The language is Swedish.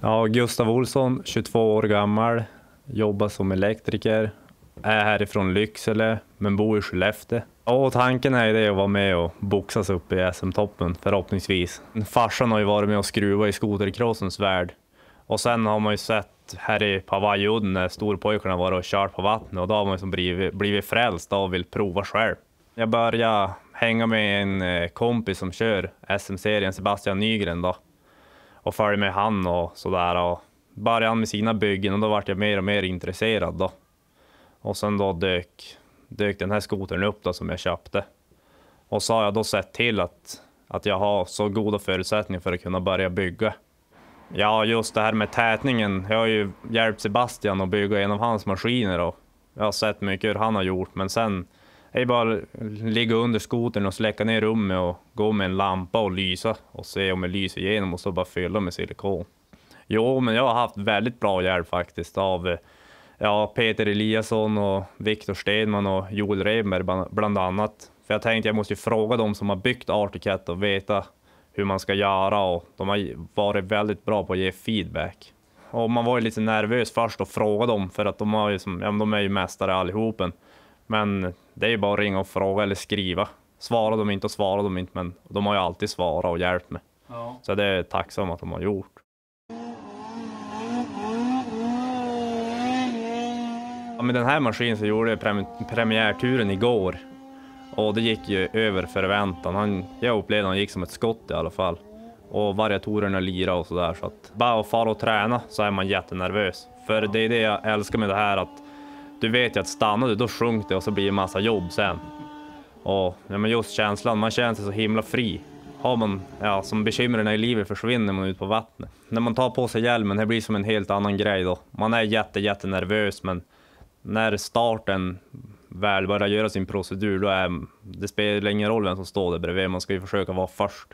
Ja, Gustav Olsson, 22 år gammal, jobbar som elektriker, är härifrån Lycksele men bor i Skellefteå. Och tanken är det att vara med och boxas upp i SM-toppen förhoppningsvis. Farsan har ju varit med och skruvat i skotercrossens värld och sen har man ju sett här i Pavajudden när storpojkarna var och kört på vattnet och då har man liksom blivit, blivit frälst och vill prova själv. Jag började hänga med en eh, kompis som kör SM-serien, Sebastian Nygren då och följde med han och sådär. Och började han med sina byggen och då vart jag mer och mer intresserad då. Och sen då dök, dök den här skotern upp då som jag köpte. Och så har jag då sett till att, att jag har så goda förutsättningar för att kunna börja bygga. Ja, just det här med tätningen. Jag har ju hjälpt Sebastian att bygga en av hans maskiner och jag har sett mycket hur han har gjort, men sen det är bara att ligga under skotern och släcka ner rummet och gå med en lampa och lysa och se om det lyser igenom och så bara fylla med silikon. Jo, men jag har haft väldigt bra hjälp faktiskt av ja, Peter Eliasson och Viktor Stenman och Joel Rehnberg bland annat. För jag tänkte jag måste ju fråga dem som har byggt Articat och veta hur man ska göra och de har varit väldigt bra på att ge feedback. Och man var ju lite nervös först och fråga dem för att de, har ju som, ja, de är ju mästare allihopen. Men det är ju bara att ringa och fråga eller skriva. Svarar de inte och svarar de inte, men de har ju alltid svarat och hjälpt mig. Ja. Så det är jag tacksam att de har gjort. Ja, med den här maskinen så gjorde jag prem premiärturen igår och det gick ju över förväntan. Han, jag upplevde att han gick som ett skott i alla fall och variatorerna lirade och sådär. Så att bara att fara och träna så är man jättenervös. För det är det jag älskar med det här att du vet ju att stannar du då sjunker det och så blir det massa jobb sen. Och ja, men just känslan, man känner sig så himla fri. Har man, ja, som bekymren i livet försvinner man ut på vattnet. När man tar på sig hjälmen, det blir som en helt annan grej då. Man är jätte, jätte nervös men när starten väl börjar göra sin procedur, då är, det spelar ingen roll vem som står där bredvid, man ska ju försöka vara först.